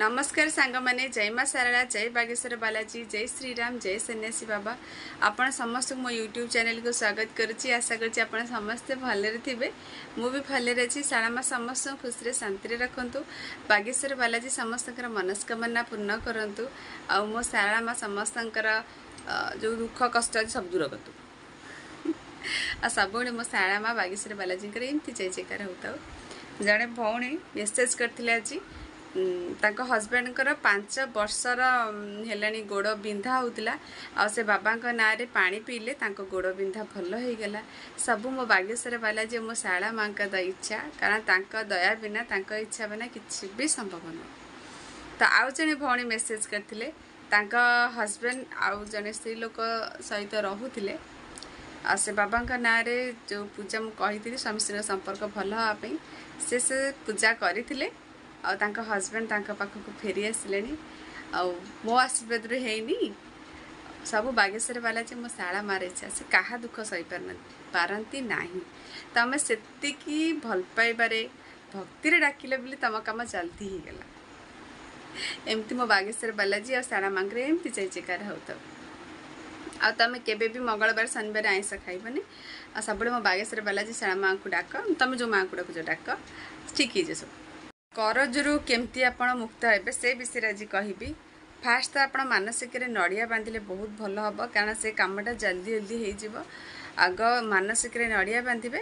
ନମସ୍କାର ସାଙ୍ଗମାନେ ଜୟ ମା ସାରଳା ଜୟ ବାଗେଶ୍ୱର ବାଲାଜୀ ଜୟ ଶ୍ରୀରାମ ଜୟ ସନ୍ନ୍ୟାସୀ ବାବା ଆପଣ ସମସ୍ତଙ୍କୁ ମୋ ୟୁଟ୍ୟୁବ୍ ଚ୍ୟାନେଲକୁ ସ୍ୱାଗତ କରୁଛି ଆଶା କରୁଛି ଆପଣ ସମସ୍ତେ ଭଲରେ ଥିବେ ମୁଁ ବି ଭଲରେ ଅଛି ଶାରଳା ମା ସମସ୍ତଙ୍କୁ ଖୁସିରେ ଶାନ୍ତିରେ ରଖନ୍ତୁ ବାଗେଶ୍ୱର ବାଲାଜୀ ସମସ୍ତଙ୍କର ମନସ୍କାମନା ପୂର୍ଣ୍ଣ କରନ୍ତୁ ଆଉ ମୋ ଶାରଳା ମା ସମସ୍ତଙ୍କର ଯେଉଁ ଦୁଃଖ କଷ୍ଟ ଅଛି ସବୁ ଦୂର କରନ୍ତୁ ଆଉ ସବୁବେଳେ ମୋ ଶାରଳା ମା ବାଗେଶ୍ୱର ବାଲାଜୀଙ୍କର ଏମିତି ଜୟ ଜୟକାର ହେଉଥାଉ ଜଣେ ଭଉଣୀ ମେସେଜ୍ କରିଥିଲେ ଆଜି ତାଙ୍କ ହଜବେଣ୍ଡଙ୍କର ପାଞ୍ଚ ବର୍ଷର ହେଲାଣି ଗୋଡ଼ ବିନ୍ଧା ହେଉଥିଲା ଆଉ ସେ ବାବାଙ୍କ ନାଁରେ ପାଣି ପିଇଲେ ତାଙ୍କ ଗୋଡ଼ ବିନ୍ଧା ଭଲ ହେଇଗଲା ସବୁ ମୋ ବାଗେଶ୍ୱର ବାଲା ଯେ ମୋ ଶାରଳା ମାଆଙ୍କ ଇଚ୍ଛା କାରଣ ତାଙ୍କ ଦୟା ବିନା ତାଙ୍କ ଇଚ୍ଛା ବିନା କିଛି ବି ସମ୍ଭବ ନୁହେଁ ତ ଆଉ ଜଣେ ଭଉଣୀ ମେସେଜ୍ କରିଥିଲେ ତାଙ୍କ ହଜବେଣ୍ଡ ଆଉ ଜଣେ ସ୍ତ୍ରୀ ଲୋକ ସହିତ ରହୁଥିଲେ ଆଉ ସେ ବାବାଙ୍କ ନାଁରେ ଯେଉଁ ପୂଜା ମୁଁ କହିଥିଲି ସ୍ୱାମୀ ସ୍ତ୍ରୀଙ୍କ ସମ୍ପର୍କ ଭଲ ହେବା ପାଇଁ ସେ ସେ ପୂଜା କରିଥିଲେ ଆଉ ତାଙ୍କ ହଜବେଣ୍ଡ ତାଙ୍କ ପାଖକୁ ଫେରି ଆସିଲେଣି ଆଉ ମୋ ଆଶୀର୍ବାଦରୁ ହେଇନି ସବୁ ବାଗେଶ୍ୱର ବାଲାଜୀ ମୋ ଶାଳା ମାର ଇଚ୍ଛା ସେ କାହା ଦୁଃଖ ସହିପାର ପାରନ୍ତି ନାହିଁ ତମେ ସେତିକି ଭଲ ପାଇବାରେ ଭକ୍ତିରେ ଡାକିଲେ ବୋଲି ତମ କାମ ଜଲ୍ଦି ହେଇଗଲା ଏମିତି ମୋ ବାଗେଶ୍ୱର ବାଲାଜୀ ଆଉ ଶାଳା ମାଙ୍କରେ ଏମିତି ଯାଇ ଚେକାର ହେଉଥାଉ ଆଉ ତମେ କେବେ ବି ମଙ୍ଗଳବାର ଶନିବାର ଆଇଁଷ ଖାଇବନି ଆଉ ସବୁବେଳେ ମୋ ବାଗେଶ୍ୱର ବାଲାଜୀ ଶାଳା ମାଆଙ୍କୁ ଡାକ ତମେ ଯେଉଁ ମାଆଙ୍କୁ ଡାକୁଛ ଡାକ ଠିକ୍ ହେଇଯିବ ସବୁ କରଜରୁ କେମିତି ଆପଣ ମୁକ୍ତ ହେବେ ସେ ବିଷୟରେ ଆଜି କହିବି ଫାର୍ଷ୍ଟ ତ ଆପଣ ମାନସିକରେ ନଡ଼ିଆ ବାନ୍ଧିଲେ ବହୁତ ଭଲ ହେବ କାରଣ ସେ କାମଟା ଜଲ୍ଦି ଜଲ୍ଦି ହେଇଯିବ ଆଗ ମାନସିକରେ ନଡ଼ିଆ ବାନ୍ଧିବେ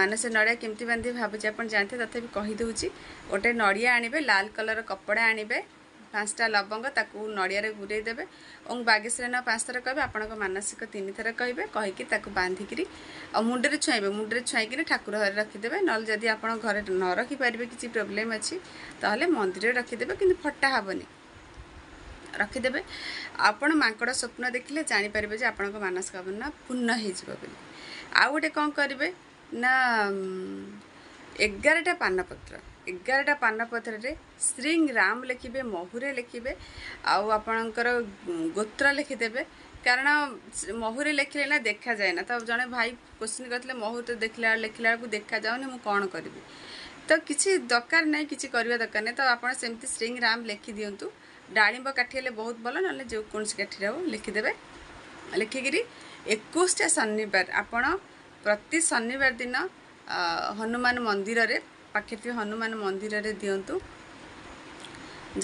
ମାନସିକ ନଡ଼ିଆ କେମିତି ବାନ୍ଧିବେ ଭାବୁଛି ଆପଣ ଜାଣିଥିବେ ତଥାପି କହିଦେଉଛି ଗୋଟେ ନଡ଼ିଆ ଆଣିବେ ଲାଲ୍ କଲର୍ କପଡ଼ା ଆଣିବେ ପାଞ୍ଚଟା ଲବଙ୍ଗ ତାକୁ ନଡ଼ିଆରେ ଗୁରେଇ ଦେବେ ଓଂ ବାଗେଶ୍ୱରୀନ ପାଞ୍ଚଥର କହିବେ ଆପଣଙ୍କ ମାନସିକ ତିନିଥର କହିବେ କହିକି ତାକୁ ବାନ୍ଧିକିରି ଆଉ ମୁଣ୍ଡରେ ଛୁଇଁବେ ମୁଣ୍ଡରେ ଛୁଇଁକିରି ଠାକୁର ଘରେ ରଖିଦେବେ ନହେଲେ ଯଦି ଆପଣ ଘରେ ନ ରଖିପାରିବେ କିଛି ପ୍ରୋବ୍ଲେମ୍ ଅଛି ତାହେଲେ ମନ୍ଦିରରେ ରଖିଦେବେ କିନ୍ତୁ ଫଟା ହେବନି ରଖିଦେବେ ଆପଣ ମାଙ୍କଡ଼ ସ୍ୱପ୍ନ ଦେଖିଲେ ଜାଣିପାରିବେ ଯେ ଆପଣଙ୍କ ମାନସିକ ଭାବନା ପୂର୍ଣ୍ଣ ହେଇଯିବ ବୋଲି ଆଉ ଗୋଟେ କ'ଣ କରିବେ ନା ଏଗାରଟା ପାନପତ୍ର ଏଗାରଟା ପାନପଥରରେ ଶ୍ରୀ ରାମ ଲେଖିବେ ମହୁରେ ଲେଖିବେ ଆଉ ଆପଣଙ୍କର ଗୋତ୍ର ଲେଖିଦେବେ କାରଣ ମହୁରେ ଲେଖିଲେ ନା ଦେଖାଯାଏ ନା ତ ଜଣେ ଭାଇ କୋଶ୍ଚିନ୍ କରିଥିଲେ ମହୁର ତ ଦେଖିଲା ଲେଖିଲା ବେଳକୁ ଦେଖାଯାଉନି ମୁଁ କ'ଣ କରିବି ତ କିଛି ଦରକାର ନାହିଁ କିଛି କରିବା ଦରକାର ନାହିଁ ତ ଆପଣ ସେମିତି ଶ୍ରୀଙ୍ଗ ରାମ ଲେଖିଦିଅନ୍ତୁ ଡାଳିମ୍ବ କାଠି ହେଲେ ବହୁତ ଭଲ ନହେଲେ ଯେକୌଣସି କାଠିରେ ହଉ ଲେଖିଦେବେ ଲେଖିକିରି ଏକୋଇଶଟା ଶନିବାର ଆପଣ ପ୍ରତି ଶନିବାର ଦିନ ହନୁମାନ ମନ୍ଦିରରେ ପାଖରେ ଥିବା ହନୁମାନ ମନ୍ଦିରରେ ଦିଅନ୍ତୁ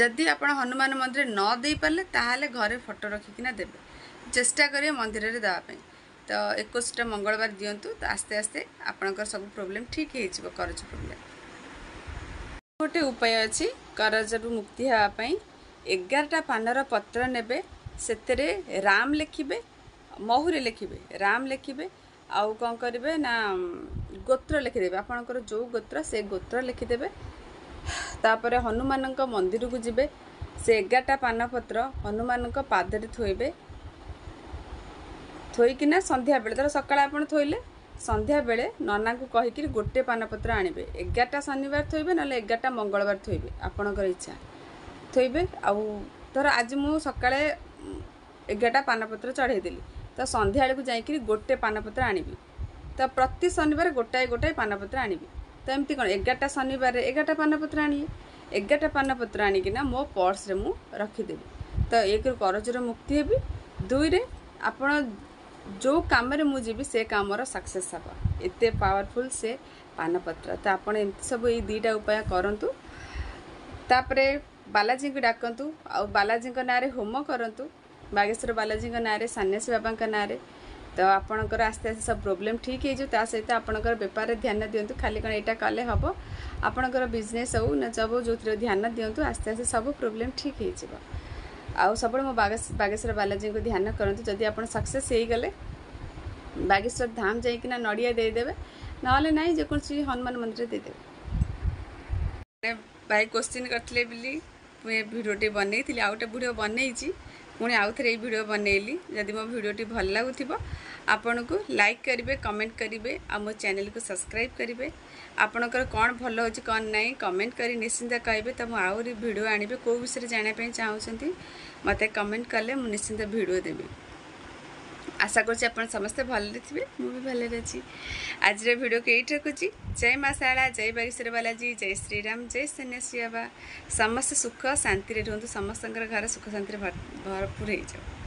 ଯଦି ଆପଣ ହନୁମାନ ମନ୍ଦିର ନ ଦେଇପାରିଲେ ତାହେଲେ ଘରେ ଫଟୋ ରଖିକିନା ଦେବେ ଚେଷ୍ଟା କରିବେ ମନ୍ଦିରରେ ଦେବା ପାଇଁ ତ ଏକୋଇଶଟା ମଙ୍ଗଳବାର ଦିଅନ୍ତୁ ତ ଆସ୍ତେ ଆସ୍ତେ ଆପଣଙ୍କର ସବୁ ପ୍ରୋବ୍ଲେମ୍ ଠିକ୍ ହେଇଯିବ କରଜ ପ୍ରୋବ୍ଲେମ୍ ଗୋଟେ ଉପାୟ ଅଛି କରଜରୁ ମୁକ୍ତି ହେବା ପାଇଁ ଏଗାରଟା ପାନର ପତ୍ର ନେବେ ସେଥିରେ ରାମ ଲେଖିବେ ମହୁରେ ଲେଖିବେ ରାମ ଲେଖିବେ ଆଉ କ'ଣ କରିବେ ନା ଗୋତ୍ର ଲେଖିଦେବେ ଆପଣଙ୍କର ଯେଉଁ ଗୋତ୍ର ସେ ଗୋତ୍ର ଲେଖିଦେବେ ତାପରେ ହନୁମାନଙ୍କ ମନ୍ଦିରକୁ ଯିବେ ସେ ଏଗାରଟା ପାନପତ୍ର ହନୁମାନଙ୍କ ପାଦରେ ଥୋଇବେ ଥୋଇକିନା ସନ୍ଧ୍ୟାବେଳେ ଧର ସକାଳେ ଆପଣ ଥୋଇଲେ ସନ୍ଧ୍ୟାବେଳେ ନନାଙ୍କୁ କହିକିରି ଗୋଟେ ପାନପତ୍ର ଆଣିବେ ଏଗାରଟା ଶନିବାର ଥୋଇବେ ନହେଲେ ଏଗାରଟା ମଙ୍ଗଳବାର ଥୋଇବେ ଆପଣଙ୍କର ଇଚ୍ଛା ଥୋଇବେ ଆଉ ଧର ଆଜି ମୁଁ ସକାଳେ ଏଗାରଟା ପାନପତ୍ର ଚଢ଼େଇଦେଲି ତ ସନ୍ଧ୍ୟାବେଳକୁ ଯାଇକିରି ଗୋଟେ ପାନପତ୍ର ଆଣିବି ତ ପ୍ରତି ଶନିବାର ଗୋଟାଏ ଗୋଟାଏ ପାନପତ୍ର ଆଣିବି ତ ଏମିତି କ'ଣ ଏଗାରଟା ଶନିବାରରେ ଏଗାରଟା ପାନପତ୍ର ଆଣିବି ଏଗାରଟା ପାନପତ୍ର ଆଣିକିନା ମୋ ପର୍ସରେ ମୁଁ ରଖିଦେବି ତ ଏକରୁ କରଜର ମୁକ୍ତି ହେବି ଦୁଇରେ ଆପଣ ଯେଉଁ କାମରେ ମୁଁ ଯିବି ସେ କାମର ସକ୍ସେସ୍ ହେବ ଏତେ ପାୱାରଫୁଲ୍ ସେ ପାନପତ୍ର ତ ଆପଣ ଏମିତି ସବୁ ଏଇ ଦୁଇଟା ଉପାୟ କରନ୍ତୁ ତାପରେ ବାଲାଜୀଙ୍କୁ ଡାକନ୍ତୁ ଆଉ ବାଲାଜୀଙ୍କ ନାଁରେ ହୋମ କରନ୍ତୁ ବାଗେଶ୍ୱର ବାଲାଜୀଙ୍କ ନାଁରେ ସନ୍ନ୍ୟାସୀ ବାବାଙ୍କ ନାଁରେ ତ ଆପଣଙ୍କର ଆସ୍ତେ ଆସ୍ତେ ସବୁ ପ୍ରୋବ୍ଲେମ୍ ଠିକ୍ ହେଇଯିବ ତା ସହିତ ଆପଣଙ୍କର ବେପାରରେ ଧ୍ୟାନ ଦିଅନ୍ତୁ ଖାଲି କ'ଣ ଏଇଟା କଲେ ହେବ ଆପଣଙ୍କର ବିଜନେସ୍ ହଉ ନା ଜବ୍ ହଉ ଯେଉଁଥିରେ ଧ୍ୟାନ ଦିଅନ୍ତୁ ଆସ୍ତେ ଆସ୍ତେ ସବୁ ପ୍ରୋବ୍ଲେମ୍ ଠିକ୍ ହେଇଯିବ ଆଉ ସବୁବେଳେ ମୋ ବାଗେଶ୍ୱର ବାଲାଜୀଙ୍କୁ ଧ୍ୟାନ କରନ୍ତୁ ଯଦି ଆପଣ ସକ୍ସେସ୍ ହେଇଗଲେ ବାଗେଶ୍ୱର ଧାମ ଯାଇକିନା ନଡ଼ିଆ ଦେଇଦେବେ ନହେଲେ ନାହିଁ ଯେକୌଣସି ହନୁମାନ ମନ୍ଦିର ଦେଇଦେବେ ଭାଇ କୋଶ୍ଚିନ୍ କରିଥିଲେ ବୋଲି ମୁଁ ଏ ଭିଡ଼ିଓଟି ବନେଇଥିଲି ଆଉ ଗୋଟେ ଭିଡ଼ିଓ ବନେଇଛି ପୁଣି ଆଉଥରେ ଏଇ ଭିଡ଼ିଓ ବନେଇଲି ଯଦି ମୋ ଭିଡ଼ିଓଟି ଭଲ ଲାଗୁଥିବ ଆପଣଙ୍କୁ ଲାଇକ୍ କରିବେ କମେଣ୍ଟ କରିବେ ଆଉ ମୋ ଚ୍ୟାନେଲକୁ ସବସ୍କ୍ରାଇବ୍ କରିବେ ଆପଣଙ୍କର କ'ଣ ଭଲ ହେଉଛି କ'ଣ ନାହିଁ କମେଣ୍ଟ କରି ନିଶ୍ଚିନ୍ତ କହିବେ ତ ମୁଁ ଆହୁରି ଭିଡ଼ିଓ ଆଣିବେ କେଉଁ ବିଷୟରେ ଜାଣିବା ପାଇଁ ଚାହୁଁଛନ୍ତି ମୋତେ କମେଣ୍ଟ କଲେ ମୁଁ ନିଶ୍ଚିନ୍ତ ଭିଡ଼ିଓ ଦେବି ଆଶା କରୁଛି ଆପଣ ସମସ୍ତେ ଭଲରେ ଥିବେ ମୁଁ ବି ଭଲରେ ଅଛି ଆଜିର এইটি রাখুছি ରଖୁଛି ଜୟ শাড়া জয় বাগেশ্বর বালাজি জয় শ্রীরাম জয় সন্ন্যাসী বাবা সমস্ত সুখ শান্তিরে রুহতু সমস্ত ঘর সুখ শান্তিরে ভরপুর হয়ে